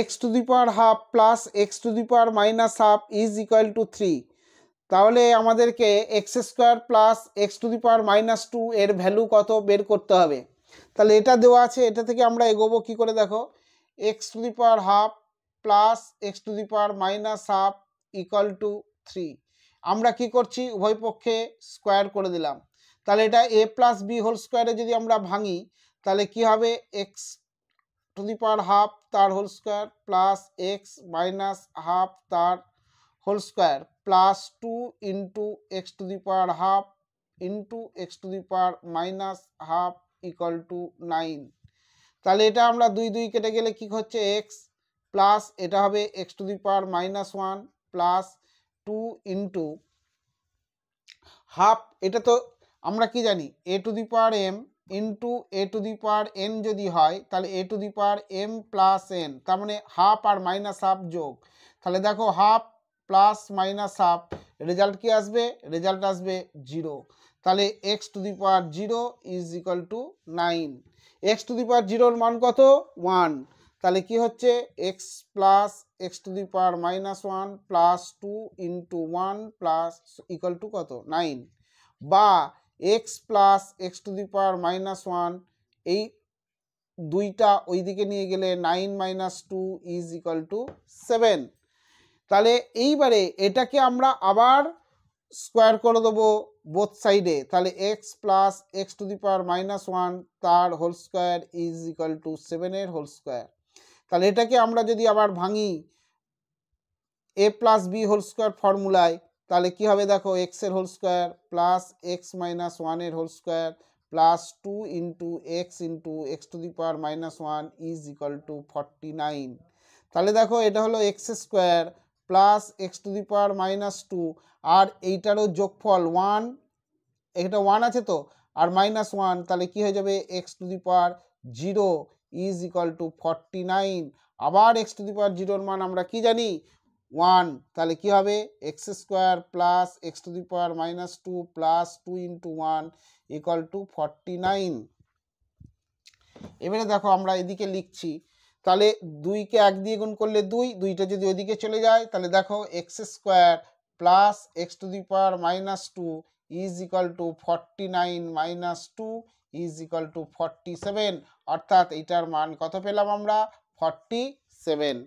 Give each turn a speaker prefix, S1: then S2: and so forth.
S1: x to the power half plus x to the power minus half is equal to three তাহলে আমাদেরকে x square plus x to the power minus two এর value কত বের করতে হবে তাহলে এটা দেওয়া আছে এটা থেকে আমরা এগোবো কী করে দেখো x to the power half plus x to the power minus half equal to three আমরা কি করছি উভয় পক্ষে স্কোয়ার করে দিলাম তাহলে এটা এ প্লাস বি হোল স্কোয়ারে যদি আমরা ভাঙি তাহলে কি হবে x to the power half তার whole square plus x minus half তার whole square plus two into x to the power half into x to the power minus half equal to nine তাহলে এটা আমরা দুই দুই কেটে গেলে কী হচ্ছে এক্স প্লাস এটা হবে x to the power minus one plus two into half এটা তো আমরা কি জানি a to the power m into a to the power n যদি হয় তাহলে a to the power m plus n তার মানে হাফ আর মাইনাস হাফ যোগ তাহলে দেখো half plus minus half result কি আসবে রেজাল্ট আসবে জিরো তাহলে x to the power zero is equal to nine x to the power জিরোর মান কত ওয়ান তাহলে কি হচ্ছে x plus x to the power minus one plus two into one plus equal to কত nine বা x plus x to the power minus one এই দুইটা ওইদিকে নিয়ে গেলে nine minus two is equal to seven তাহলে এইবারে এটাকে আমরা আবার স্কোয়ার করে দেবো বোথ সাইডে তাহলে x plus x to the power minus one তার whole square is equal to সেভেনের হোল স্কোয়ার তাহলে এটাকে আমরা যদি আবার ভাঙি a plus b whole square ফর্মুলায় তাহলে কি হবে দেখো এক্সের whole square plus x minus ওয়ানের whole square plus two into x into x to the power minus one is equal to forty nine তাহলে দেখো এটা হলো x square plus x to the power minus two আর এইটারও যোগফল one এটা one আছে তো আর মাইনাস ওয়ান তাহলে কি হয়ে যাবে x to the power zero is equal to forty nine আবার এক্স টু দি পাওয়ার জিরোর মান আমরা কি জানি ওয়ান তাহলে কি হবে x square plus x to the power minus two plus two into one equal to forty nine এবারে দেখো আমরা এদিকে লিখছি তাহলে দুইকে এক দিয়ে গুণ করলে দুই দুইটা যদি ওইদিকে চলে যায় তাহলে দেখো x square plus x to the power minus two is equal to forty nine minus two is equal to forty seven অর্থাৎ এটার মান কত পেলাম আমরা ফর্টি সেভেন